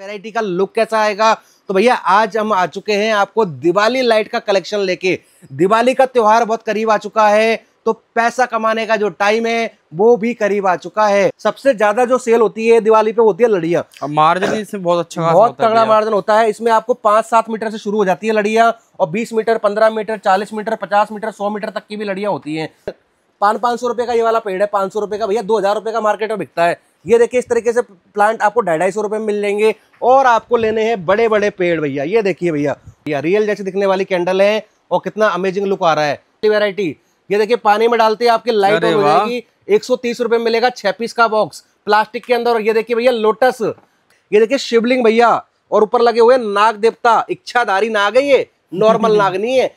Variety का look कैसा आएगा तो भैया आज हम आ चुके हैं आपको दिवाली लाइट का कलेक्शन लेके दिवाली का त्यौहार बहुत करीब आ चुका है तो पैसा कमाने का जो टाइम है वो भी करीब आ चुका है सबसे ज्यादा जो सेल होती है दिवाली पे होती है लड़िया मार्जिन इसमें बहुत अच्छा बहुत तगड़ा मार्जिन होता है इसमें आपको पांच सात मीटर से शुरू हो जाती है लड़िया और बीस मीटर पंद्रह मीटर चालीस मीटर पचास मीटर सौ मीटर तक की भी लड़िया होती है पांच पांच सौ रुपए का ये वाला पेड़ है पांच सौ रुपए का भैया दो हज़ार रुपए का मार्केट में बिकता है ये देखिए इस तरीके से प्लांट आपको ढाई ढाई सौ रुपये मिल जाएंगे और आपको लेने हैं बड़े बड़े पेड़ भैया ये देखिए भैया भैया रियल जैसे दिखने वाली कैंडल है और कितना अमेजिंग लुक आ रहा है वेराइटी ये देखिए पानी में डालते हैं आपकी लाइट हो जाएगी एक सौ तीस मिलेगा छह पीस का बॉक्स प्लास्टिक के अंदर और ये देखिए भैया लोटस ये देखिए शिवलिंग भैया और ऊपर लगे हुए नाग देवता इच्छाधारी नाग है ये नॉर्मल नाग नहीं है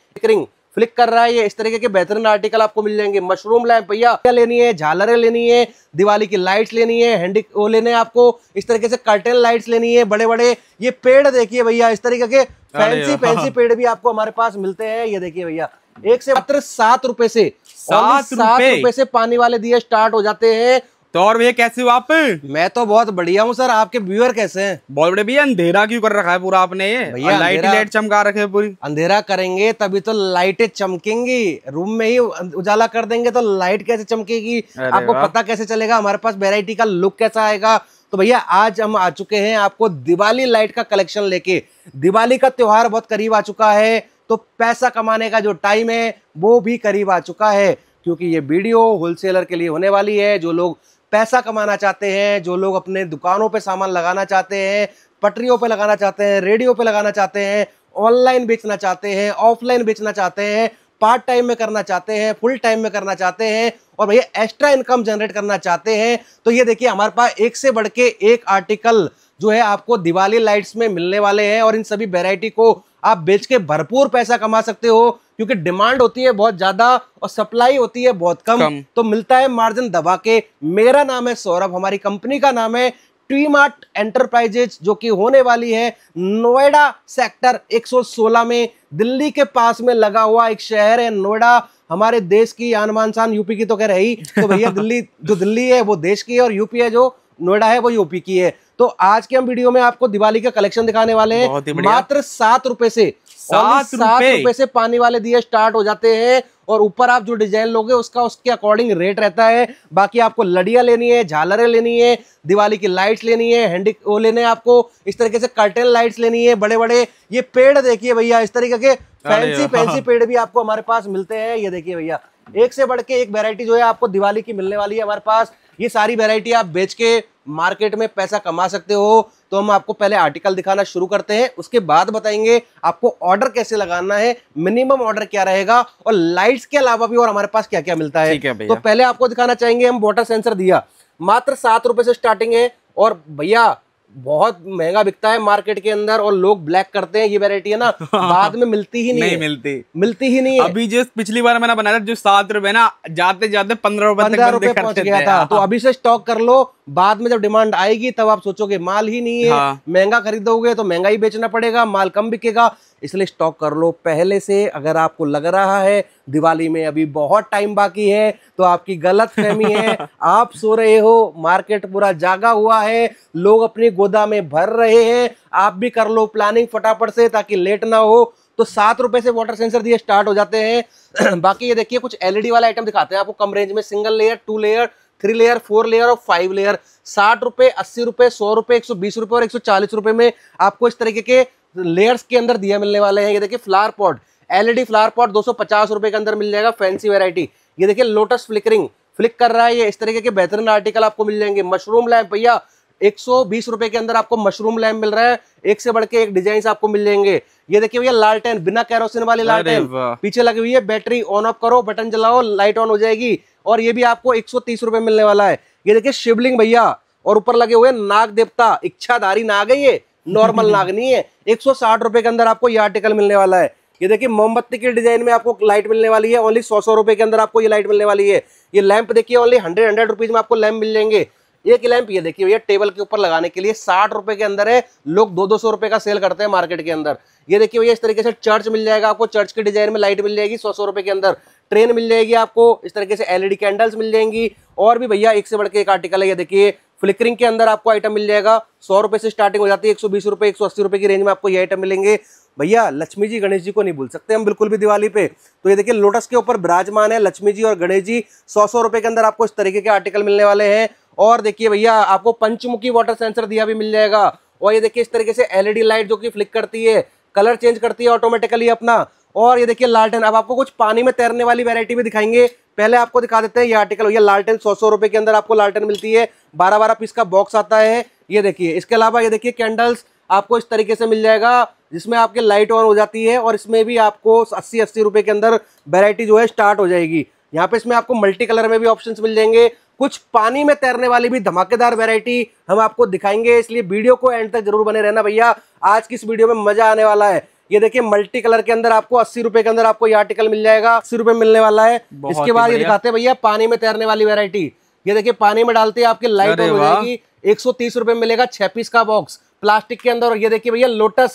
फ्लिक कर रहा है ये इस तरीके के बेहतरीन आर्टिकल आपको मिल जाएंगे मशरूम लैम्प भैया क्या लेनी है झालरें लेनी है दिवाली की लाइट्स लेनी है हैंडी वो लेने आपको इस तरीके से कर्टन लाइट्स लेनी है बड़े बड़े ये पेड़ देखिए भैया इस तरीके के फैंसी फैंसी पेड़ भी आपको हमारे पास मिलते हैं ये देखिए भैया एक से मात्र सात रुपए से सात रुपए से पानी वाले दिए स्टार्ट हो जाते हैं तो और भैया कैसे हो आप मैं तो बहुत बढ़िया हूँ सर आपके व्यूअर कैसे हैं बहुत बड़े भैया अंधेरा क्यों कर रखा है पूरा आपने ये भैया लाइट लाइट चमका रखे पूरी अंधेरा करेंगे तभी तो लाइटें चमकेंगी रूम में ही उजाला कर देंगे तो लाइट कैसे चमकेगी आपको पता कैसे चलेगा हमारे पास वेराइटी का लुक कैसा आएगा तो भैया आज हम आ चुके हैं आपको दिवाली लाइट का कलेक्शन लेके दिवाली का त्योहार बहुत करीब आ चुका है तो पैसा कमाने का जो टाइम है वो भी करीब आ चुका है क्योंकि ये वीडियो होलसेलर के लिए होने वाली है जो लोग पैसा कमाना चाहते हैं जो लोग अपने दुकानों पे सामान लगाना चाहते हैं पटरियों पे लगाना चाहते हैं रेडियो पे लगाना चाहते हैं ऑनलाइन बेचना चाहते हैं ऑफलाइन बेचना चाहते हैं पार्ट टाइम में करना चाहते हैं फुल टाइम में करना चाहते हैं और भैया एक्स्ट्रा इनकम जनरेट करना चाहते हैं तो ये देखिए हमारे पास एक से बढ़ के एक आर्टिकल जो है आपको दिवाली लाइट्स में मिलने वाले हैं और इन सभी वेराइटी को आप बेच के भरपूर पैसा कमा सकते हो क्योंकि डिमांड होती है बहुत ज्यादा और सप्लाई होती है बहुत कम, कम। तो मिलता है मार्जिन दबा के मेरा नाम है सौरभ हमारी कंपनी का नाम है ट्वीमार्ट एंटरप्राइजेज जो कि होने वाली है नोएडा सेक्टर 116 में दिल्ली के पास में लगा हुआ एक शहर है नोएडा हमारे देश की आन मान शान यूपी की तो कह रही तो भैया दिल्ली जो दिल्ली है वो देश की है और यूपी है जो नोएडा है वो यूपी की है तो आज के हम वीडियो में आपको दिवाली का कलेक्शन दिखाने वाले हैं मात्र सात रुपए से सात रुपए से पानी वाले दिए स्टार्ट हो जाते हैं और ऊपर आप जो डिजाइन लोगे उसका उसके अकॉर्डिंग रेट रहता है बाकी आपको लड़िया लेनी है झालरें लेनी है दिवाली की लाइट्स लेनी है हैंडी वो लेने आपको इस तरीके से कर्टन लाइट्स लेनी है बड़े बड़े ये पेड़ देखिए भैया इस तरीके के फैंसी फैंसी पेड़ भी आपको हमारे पास मिलते हैं ये देखिए भैया एक से बढ़ के एक वेरायटी जो है आपको दिवाली की मिलने वाली है हमारे पास ये सारी वेराइटी आप बेच के मार्केट में पैसा कमा सकते हो तो हम आपको पहले आर्टिकल दिखाना शुरू करते हैं उसके बाद बताएंगे आपको ऑर्डर कैसे लगाना है मिनिमम ऑर्डर क्या रहेगा और लाइट्स के अलावा भी और हमारे पास क्या क्या मिलता है, है तो पहले आपको दिखाना चाहेंगे हम वोटर सेंसर दिया मात्र सात रुपए से स्टार्टिंग है और भैया बहुत महंगा बिकता है मार्केट के अंदर और लोग ब्लैक करते हैं ये वेरायटी है ना बाद में मिलती ही नहीं, नहीं मिलती मिलती ही नहीं अभी जिस पिछली बार मैंने बनाया था जो सात रुपए ना जाते जाते पंद्रह रुपए पंद्रह रुपए पहुंच गया था हाँ। तो अभी से स्टॉक कर लो बाद में जब डिमांड आएगी तब आप सोचोगे माल ही नहीं है हाँ। महंगा खरीदोगे तो महंगा ही बेचना पड़ेगा माल कम बिकेगा इसलिए स्टॉक कर लो पहले से अगर आपको लग रहा है दिवाली में अभी बहुत टाइम बाकी है तो आपकी गलत फहमी है आप सो रहे हो मार्केट पूरा जागा हुआ है लोग अपनी गोदा में भर रहे हैं आप भी कर लो प्लानिंग फटाफट से ताकि लेट ना हो तो सात रुपए से वाटर सेंसर दिए स्टार्ट हो जाते हैं बाकी ये देखिए कुछ एलईडी वाला आइटम दिखाते हैं आपको कम रेंज में single layer two layer three layer four layer और फाइव लेयर साठ रुपए अस्सी रुपए सौ रुपए एक सौ बीस रुपए और एक सौ चालीस रुपए में आपको इस तरीके के लेयर्स के अंदर दिया मिलने वाले हैं ये देखिए flower pot LED flower pot दो सौ पचास रुपए के अंदर मिल जाएगा फैंसी वेरायटी ये देखिए लोटस फ्लिकरिंग फ्लिक कर रहा है ये इस तरीके के बेहतरीन आर्टिकल आपको मिल जाएंगे मशरूम लैम्प भैया एक सौ बीस रुपए के अंदर आपको मशरूम लैम्प मिल रहा है एक से बढ़ के एक डिजाइन आपको मिल जाएंगे ये देखिए भैया लालटेन बिना कैरोसिन वाली लालटेन पीछे लगी हुई है बैटरी ऑन ऑफ करो बटन जलाओ लाइट ऑन हो जाएगी और ये भी आपको एक सौ मिलने वाला है ये देखिए शिवलिंग भैया और ऊपर लगे हुए नाग देवता इच्छाधारी नाग है ये नॉर्मल नाग नहीं है एक सौ के अंदर आपको ये आर्टिकल मिलने वाला है ये देखिए मोमबत्ती के डिजाइन में आपको लाइट मिलने वाली है ओनली सौ सौ रुपए के अंदर आपको ये लाइट मिलने वाली है ये लैंप देखिए ओनली हंड्रेड हंड्रेड रुपीज में आपको लैंप मिल जाएंगे एक लैंप ये देखिए भैया टेबल के ऊपर लगाने के लिए साठ रुपए के अंदर है लोग दो दो सौ रुपए का सेल करते हैं मार्केट के अंदर ये देखिए भैया इस तरीके से चर्च मिल जाएगा आपको चर्च के डिजाइन में लाइट मिल जाएगी सौ सौ रुपए के अंदर ट्रेन मिल जाएगी आपको इस तरीके से एलईडी कैंडल्स e मिल जाएंगी और भी भैया एक से बढ़ के एक आर्टिकल है ये देखिए फ्लिकरिंग के अंदर आपको आइटम मिल जाएगा सौ रुपए से स्टार्टिंग हो जाती है एक सौ बीस रुपए एक सौ अस्सी रुपए की रेंज में आपको ये आइटम मिलेंगे भैया लक्ष्मी जी गणेश जी को नहीं भूल सकते हम बिल्कुल भी दिवाली पे तो ये देखिए लोटस के ऊपर विराजमान है लक्ष्मी जी और गणेश जी सौ सौ रुपए के अंदर आपको इस तरीके के आर्टिकल मिलने वाले हैं और देखिए भैया आपको पंचमुखी वाटर सेंसर दिया भी मिल जाएगा और ये देखिए इस तरीके से एलईडी लाइट e जो कि फ्लिक करती है कलर चेंज करती है ऑटोमेटिकली अपना और ये देखिए लालटेन अब आपको कुछ पानी में तैरने वाली वेरायटी भी दिखाएंगे पहले आपको दिखा देते हैं ये आर्टिकल ये लालटेन सौ सौ रुपये के अंदर आपको लालटेन मिलती है बारह बारह पीस का बॉक्स आता है ये देखिए इसके अलावा ये देखिए कैंडल्स आपको इस तरीके से मिल जाएगा जिसमें आपके लाइट ऑन हो जाती है और इसमें भी आपको अस्सी अस्सी रुपये के अंदर वेरायटी जो है स्टार्ट हो जाएगी यहाँ पे इसमें आपको मल्टी कलर में भी ऑप्शंस मिल जाएंगे कुछ पानी में तैरने वाली भी धमाकेदार वेरायटी हम आपको दिखाएंगे इसलिए वीडियो को एंड तक जरूर बने रहना भैया आज की इस वीडियो में मजा आने वाला है ये देखिए मल्टी कलर के अंदर आपको अस्सी रुपए के अंदर आपको ये आर्टिकल मिल जाएगा अस्सी रुपए मिलने वाला है इसके बाद ये दिखाते हैं भैया पानी में तैरने वाली वेरायटी ये देखिए पानी में डालते हैं आपकी लाइट हो जाएगी एक सौ मिलेगा छह पीस का बॉक्स प्लास्टिक के अंदर ये देखिए भैया लोटस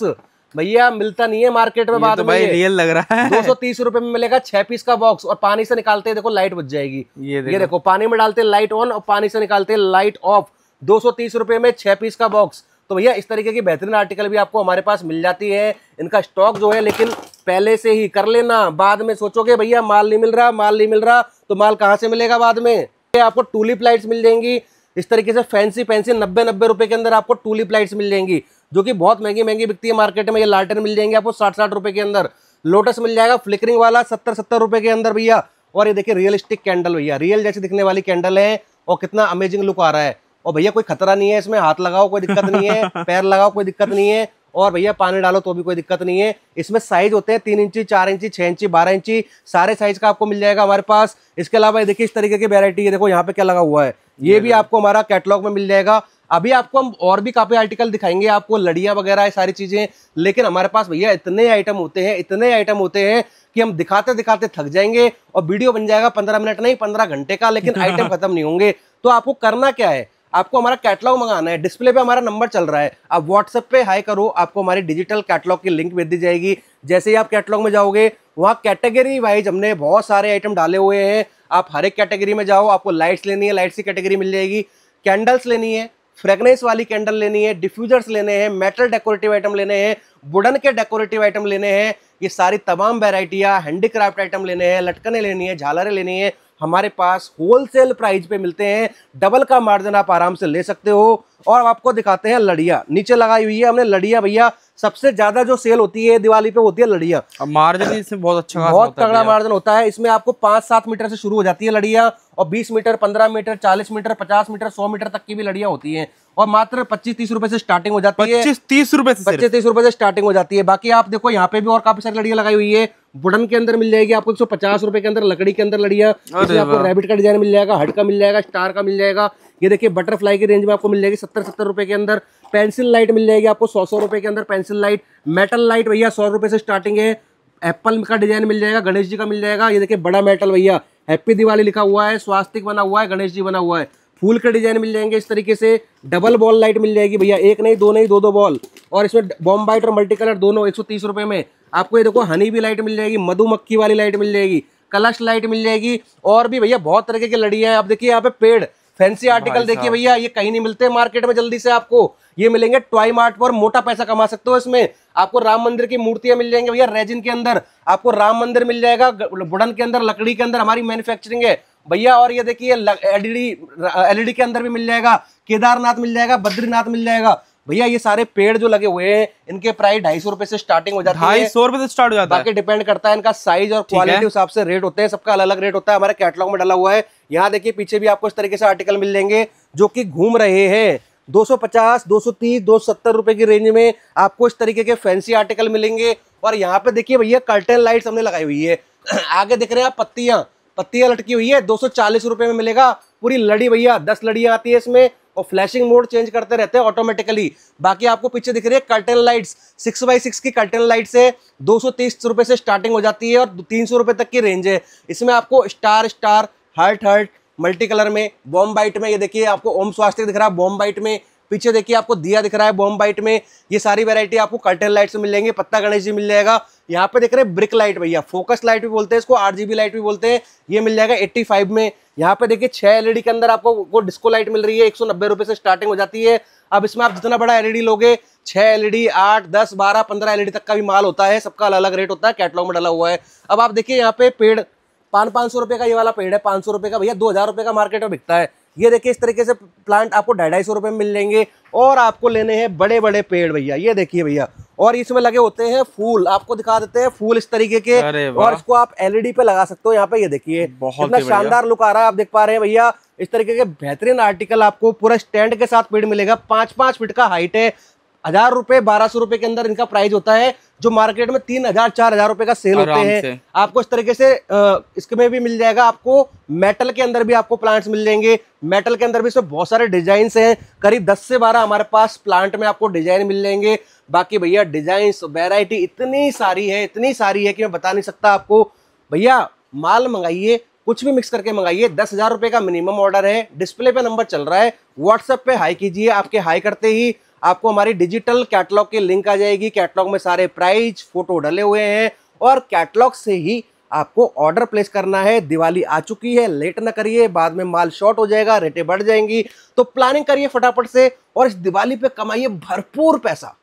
भैया मिलता नहीं है मार्केट में बात तो भाई रियल लग रहा है दो सौ तीस रुपए में मिलेगा छह पीस का बॉक्स और पानी से निकालते हैं देखो लाइट बच जाएगी ये देखो, ये देखो पानी में डालते लाइट ऑन और पानी से निकालते लाइट ऑफ दो सौ तीस रुपए में छह पीस का बॉक्स तो भैया इस तरीके की बेहतरीन आर्टिकल भी आपको हमारे पास मिल जाती है इनका स्टॉक जो है लेकिन पहले से ही कर लेना बाद में सोचोगे भैया माल नहीं मिल रहा माल नहीं मिल रहा तो माल कहाँ से मिलेगा बाद में आपको टूलिप लाइट्स मिल जाएंगी इस तरीके से फैंसी फैंसी नब्बे नब्बे रुपए के अंदर आपको टूलिप लाइट्स मिल जाएंगी जो कि बहुत महंगी महंगी बिकती है मार्केट में ये लार्टन मिल जाएंगे आपको साठ साठ रुपए के अंदर लोटस मिल जाएगा फ्लिकरिंग वाला सत्तर सत्तर रुपए के अंदर भैया और ये देखिए रियलिस्टिक कैंडल भैया रियल जैसे दिखने वाली कैंडल है और कितना अमेजिंग लुक आ रहा है और भैया कोई खतरा नहीं है इसमें हाथ लगाओ कोई दिक्कत नहीं है पैर लगाओ कोई दिक्कत नहीं है और भैया पानी डालो तो भी कोई दिक्कत नहीं है इसमें साइज होते हैं तीन इंची चार इंची छह इंची बारह इंची सारे साइज का आपको मिल जाएगा हमारे पास इसके अलावा देखिए इस तरीके की वेरायटी है देखो यहाँ पे क्या लगा हुआ है ये भी आपको हमारा कैटलॉग में मिल जाएगा अभी आपको हम और भी काफी आर्टिकल दिखाएंगे आपको लड़िया वगैरह ये सारी चीजें लेकिन हमारे पास भैया इतने आइटम होते हैं इतने आइटम होते हैं कि हम दिखाते दिखाते थक जाएंगे और वीडियो बन जाएगा पंद्रह मिनट नहीं पंद्रह घंटे का लेकिन आइटम खत्म नहीं होंगे तो आपको करना क्या है आपको हमारा कैटलॉग मंगाना है डिस्प्ले पे हमारा नंबर चल रहा है आप व्हाट्सएप पे हाई करो आपको हमारी डिजिटल कैटलॉग की लिंक भेज दी जाएगी जैसे ही आप कैटलॉग में जाओगे वहाँ कैटेगरी वाइज हमने बहुत सारे आइटम डाले हुए हैं आप हर एक कैटेगरी में जाओ आपको लाइट्स लेनी है लाइट्स की कैटेगरी मिल जाएगी कैंडल्स लेनी है फ्रेगनेंस वाली कैंडल लेनी है डिफ्यूजर्स लेने हैं मेटल डेकोरेटिव आइटम लेने हैं वुडन के डेकोरेटिव आइटम लेने हैं ये सारी तमाम वेराइटियाँ हैंडीक्राफ्ट आइटम लेने हैं लटकने लेनी है झालरें लेनी है हमारे पास होलसेल प्राइस पे मिलते हैं डबल का मार्जिन आप आराम से ले सकते हो और अब आपको दिखाते हैं लड़िया नीचे लगाई हुई है हमने लड़िया भैया सबसे ज्यादा जो सेल होती है दिवाली पे होती है लड़िया मार्जिन इसमें बहुत अच्छा बहुत तगड़ा मार्जिन होता है इसमें आपको पांच सात मीटर से शुरू हो जाती है लड़िया और बीस मीटर पंद्रह मीटर चालीस मीटर पचास मीटर सौ मीटर तक की भी लड़िया होती है और मात्र पच्चीस तीस रुपए से स्टार्टिंग हो जाती है पच्चीस तीस रुपए से पच्चीस तीस रुपए से स्टार्टिंग हो जाती है बाकी आप देखो यहाँ पे भी और काफी सारी लड़िया लगाई हुई है वुडन के अंदर मिल जाएगी आपको एक सौ पचास रुपए के अंदर लकड़ी के अंदर लड़िया आपको रेबिट का डिजाइन मिल जाएगा हट का मिल जाएगा स्टार का मिल जाएगा ये देखिए बटरफ्लाई की रेंज में आपको मिल जाएगी सत्तर सत्तर रुपये के अंदर पेंसिल लाइट मिल जाएगी आपको सौ सौ रुपये के अंदर पेंसिल लाइट मेटल लाइट भैया सौ रुपये से स्टार्टिंग है एप्पल का डिजाइन मिल जाएगा गणेश जी का मिल जाएगा ये देखिए बड़ा मेटल भैया हैप्पी दिवाली लिखा हुआ है स्वास्तिक बना हुआ है गणेश जी बना हुआ है फूल के डिजाइन मिल जाएंगे इस तरीके से डबल बॉल लाइट मिल जाएगी भैया एक नहीं दो नहीं दो दो बॉल और इसमें बॉम्बाइट और मल्टी कलर दोनों एक सौ में आपको ये देखो हनी भी लाइट मिल जाएगी मधुमक्खी वाली लाइट मिल जाएगी कलश लाइट मिल जाएगी और भी भैया बहुत तरीके की लड़ियाँ आप देखिए यहाँ पे पेड़ फैंसी आर्टिकल देखिए भैया ये कहीं नहीं मिलते मार्केट में जल्दी से आपको ये मिलेंगे ट्वाई मार्ट पर मोटा पैसा कमा सकते हो इसमें आपको राम मंदिर की मूर्तियां मिल जाएंगी भैया रेजिन के अंदर आपको राम मंदिर मिल जाएगा बुडन के अंदर लकड़ी के अंदर हमारी मैन्युफैक्चरिंग है भैया और ये देखिए एलईडी एलईडी के अंदर भी मिल जाएगा केदारनाथ मिल जाएगा बद्रीनाथ मिल जाएगा भैया ये सारे पेड़ जो लगे हुए हैं इनके प्राइस ढाई सौ रुपए से स्टार्टिंग हो जाता है सौ रुपए से स्टार्ट हो जाता है बाकी डिपेंड करता है इनका साइज और क्वालिटी हिसाब से रेट होते हैं सबका अलग अलग रेट होता है हमारे कैटलॉग में डाला हुआ है यहाँ देखिए पीछे भी आपको इस तरीके से आर्टिकल मिल जाएंगे जो की घूम रहे हैं 250, 230, 270 रुपए की रेंज में आपको इस तरीके के फैंसी आर्टिकल मिलेंगे और यहाँ पे देखिए भैया कर्टन लाइट्स हमने लगाई हुई है आगे देख रहे हैं आप पत्तियां पत्तियां लटकी हुई है दो सौ में मिलेगा पूरी लड़ी भैया दस लड़ियां आती है इसमें और फ्लैशिंग मोड चेंज करते रहते हैं ऑटोमेटिकली बाकी आपको पीछे दिख रही है curtain lights six by six की कर्टन लाइट्स है दो सौ से स्टार्टिंग हो जाती है और तीन सौ तक की रेंज है इसमें आपको star star heart heart multi colour में बॉम्बाइट में ये देखिए आपको ओम स्वास्थ्य दिख रहा है बॉम्बाइट में पीछे देखिए आपको दिया दिख रहा है बॉम्ब बाइट में ये सारी वेरायटी आपको कर्टन लाइट्स मिल जाएंगे पत्ता गणेश जी मिल जाएगा यहाँ पे देख रहे हैं ब्रिक लाइट भैया फोकस लाइट भी बोलते हैं इसको आठ लाइट भी बोलते हैं ये मिल जाएगा फाइव में यहाँ पे देखिए छह एलईडी e के अंदर आपको वो डिस्को लाइट मिल रही है एक सौ से स्टार्टिंग हो जाती है अब इसमें आप जितना बड़ा एलईडी e लोगे छह एलईडी e आठ दस बारह पंद्रह एलईडी तक का भी माल होता है सबका अलग अलग रेट होता है कैटलॉग में डाला हुआ है अब आप देखिए यहाँ पे पेड़ पाँच पाँच सौ रुपये का ये वाला पेड़ है पाँच सौ रुपये का भैया दो हज़ार रुपये का मार्केट में बिकता है ये देखिए इस तरीके से प्लांट आपको ढाई ढाई सौ में मिल जाएंगे और आपको लेने हैं बड़े बड़े पेड़ भैया ये देखिए भैया और इसमें लगे होते हैं फूल आपको दिखा देते हैं फूल इस तरीके के और इसको आप एलईडी e पे लगा सकते हो यहाँ पे ये देखिए इतना शानदार लुक आ रहा है आप देख पा रहे हैं भैया इस तरीके के बेहतरीन आर्टिकल आपको पूरा स्टैंड के साथ पेड़ मिलेगा पांच पांच फीट का हाइट है हजार रुपए बारह सौ रुपए के अंदर इनका प्राइस होता है जो मार्केट में तीन हजार चार हजार रुपए का सेल होते हैं आपको इस तरीके से इसमें भी मिल जाएगा आपको मेटल के अंदर भी आपको प्लांट्स मिल जाएंगे मेटल के अंदर भी इसमें बहुत सारे डिजाइन हैं करीब दस से बारह हमारे पास प्लांट में आपको डिजाइन मिल जाएंगे बाकी भैया डिजाइन वेराइटी इतनी सारी है इतनी सारी है कि मैं बता नहीं सकता आपको भैया माल मंगाइए कुछ भी मिक्स करके मंगाइए दस हजार रुपए का मिनिमम ऑर्डर है डिस्प्ले पे नंबर चल रहा है व्हाट्सएप पे हाई कीजिए आपके हाई करते ही आपको हमारी डिजिटल कैटलॉग की लिंक आ जाएगी कैटलॉग में सारे प्राइज फोटो डले हुए हैं और कैटलॉग से ही आपको ऑर्डर प्लेस करना है दिवाली आ चुकी है लेट ना करिए बाद में माल शॉर्ट हो जाएगा रेटें बढ़ जाएंगी तो प्लानिंग करिए फटाफट से और इस दिवाली पे कमाइए भरपूर पैसा